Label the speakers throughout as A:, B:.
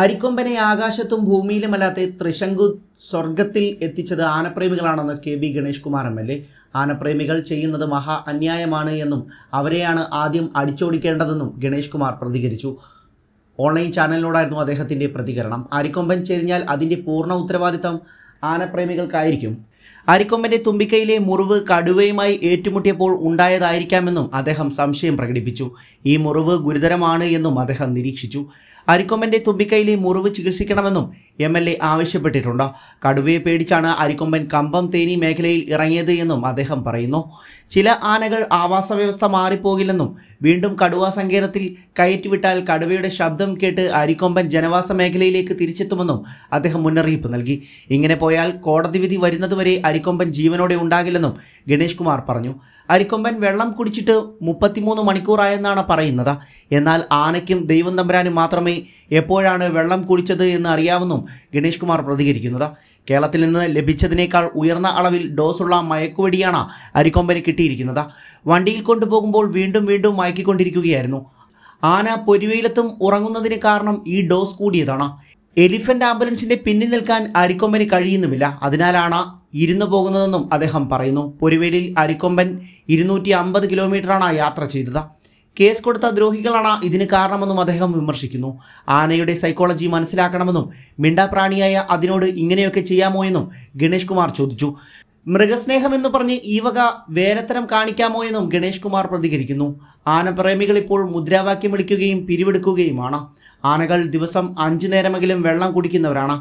A: അരിക്കൊമ്പനെ ആകാശത്തും ഭൂമിയിലുമല്ലാത്ത ത്രിശങ്കു സ്വർഗത്തിൽ എത്തിച്ചത് ആനപ്രേമികളാണെന്ന് K B Ganesh Kumar M L A ആനപ്രേമികൾ ചെയ്യുന്നത് മഹാ അന്യായമാണ് എന്നും അവരെയാണ് ആദ്യം അടിച്ചോടിക്കേണ്ടതെന്നും ഗണേഷ് കുമാർ പ്രതികരിച്ചു ഓൺലൈൻ ചാനലിനോടായിരുന്നു അദ്ദേഹത്തിൻ്റെ പ്രതികരണം അരിക്കൊമ്പൻ ചെരിഞ്ഞാൽ അതിൻ്റെ പൂർണ്ണ ഉത്തരവാദിത്തം ആനപ്രേമികൾക്കായിരിക്കും അരിക്കൊമ്പന്റെ തുമ്പിക്കൈയിലെ മുറിവ് കടുവയുമായി ഏറ്റുമുട്ടിയപ്പോൾ ഉണ്ടായതായിരിക്കാമെന്നും അദ്ദേഹം സംശയം പ്രകടിപ്പിച്ചു ഈ മുറിവ് ഗുരുതരമാണ് എന്നും അദ്ദേഹം നിരീക്ഷിച്ചു അരിക്കൊമ്പന്റെ തുമ്പിക്കൈയിലെ മുറിവ് ചികിത്സിക്കണമെന്നും എം എൽ എ ആവശ്യപ്പെട്ടിട്ടുണ്ട് കടുവയെ പേടിച്ചാണ് അരിക്കൊമ്പൻ കമ്പം തേനി മേഖലയിൽ ഇറങ്ങിയത് എന്നും അദ്ദേഹം പറയുന്നു ചില ആനകൾ ആവാസ വ്യവസ്ഥ മാറിപ്പോകില്ലെന്നും വീണ്ടും കടുവ സങ്കേതത്തിൽ കയറ്റിവിട്ടാൽ കടുവയുടെ ശബ്ദം കേട്ട് അരിക്കൊമ്പൻ ജനവാസ മേഖലയിലേക്ക് തിരിച്ചെത്തുമെന്നും അദ്ദേഹം മുന്നറിയിപ്പ് നൽകി ഇങ്ങനെ പോയാൽ കോടതി വിധി വരുന്നതുവരെ അരിക്കൊമ്പൻ ജീവനോടെ ഉണ്ടാകില്ലെന്നും ഗണേഷ് കുമാർ പറഞ്ഞു അരിക്കൊമ്പൻ വെള്ളം കുടിച്ചിട്ട് മുപ്പത്തിമൂന്ന് മണിക്കൂറായെന്നാണ് പറയുന്നത് എന്നാൽ ആനയ്ക്കും ദൈവം തമ്പരാനും മാത്രമേ എപ്പോഴാണ് വെള്ളം കുടിച്ചത് എന്ന് അറിയാവുന്നും ഗണേഷ് കുമാർ പ്രതികരിക്കുന്നത് കേരളത്തിൽ നിന്ന് ലഭിച്ചതിനേക്കാൾ ഉയർന്ന അളവിൽ ഡോസുള്ള മയക്കുവെടിയാണ് അരിക്കൊമ്പന് കിട്ടിയിരിക്കുന്നത് വണ്ടിയിൽ കൊണ്ടുപോകുമ്പോൾ വീണ്ടും വീണ്ടും മയക്കിക്കൊണ്ടിരിക്കുകയായിരുന്നു ആന പൊരുവയിലെത്തും ഉറങ്ങുന്നതിന് കാരണം ഈ ഡോസ് കൂടിയതാണ് എലിഫന്റ് ആംബുലൻസിന്റെ പിന്നിൽ നിൽക്കാൻ അരിക്കൊമ്പന് കഴിയുന്നുമില്ല അതിനാലാണ് ഇരുന്നു പോകുന്നതെന്നും അദ്ദേഹം പറയുന്നു പൊരുവേലിൽ അരിക്കൊമ്പൻ ഇരുന്നൂറ്റി അമ്പത് കിലോമീറ്ററാണ് യാത്ര ചെയ്തത് കേസ് കൊടുത്ത ദ്രോഹികളാണ് ഇതിന് കാരണമെന്നും അദ്ദേഹം വിമർശിക്കുന്നു ആനയുടെ സൈക്കോളജി മനസ്സിലാക്കണമെന്നും മിണ്ടാപ്രാണിയായ അതിനോട് ഇങ്ങനെയൊക്കെ ചെയ്യാമോ എന്നും ഗണേഷ് കുമാർ ചോദിച്ചു മൃഗസ്നേഹം എന്ന് പറഞ്ഞ് ഈ വക വേലത്തരം കാണിക്കാമോ എന്നും ഗണേഷ് കുമാർ പ്രതികരിക്കുന്നു ആനപ്രേമികൾ ഇപ്പോൾ മുദ്രാവാക്യം വിളിക്കുകയും പിരിവെടുക്കുകയുമാണ് ആനകൾ ദിവസം അഞ്ചു നേരമെങ്കിലും വെള്ളം കുടിക്കുന്നവരാണ്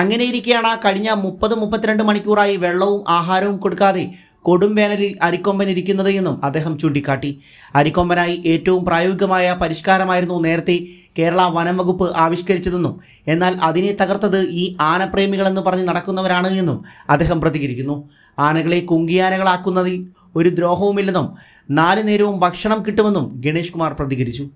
A: അങ്ങനെയിരിക്കെയാണ് കഴിഞ്ഞ മുപ്പത് മുപ്പത്തിരണ്ട് മണിക്കൂറായി വെള്ളവും ആഹാരവും കൊടുക്കാതെ കൊടും വേനലിൽ അരിക്കൊമ്പൻ ഇരിക്കുന്നത് എന്നും അദ്ദേഹം ചൂണ്ടിക്കാട്ടി അരിക്കൊമ്പനായി ഏറ്റവും പ്രായോഗികമായ പരിഷ്കാരമായിരുന്നു നേരത്തെ കേരള വനം വകുപ്പ് ആവിഷ്കരിച്ചതെന്നും എന്നാൽ അതിനെ തകർത്തത് ഈ ആനപ്രേമികളെന്ന് പറഞ്ഞ് നടക്കുന്നവരാണ് എന്നും അദ്ദേഹം പ്രതികരിക്കുന്നു ആനകളെ കുങ്കിയാനകളാക്കുന്നതിൽ ഒരു ദ്രോഹവുമില്ലെന്നും നാല് നേരവും ഭക്ഷണം കിട്ടുമെന്നും ഗണേഷ് കുമാർ പ്രതികരിച്ചു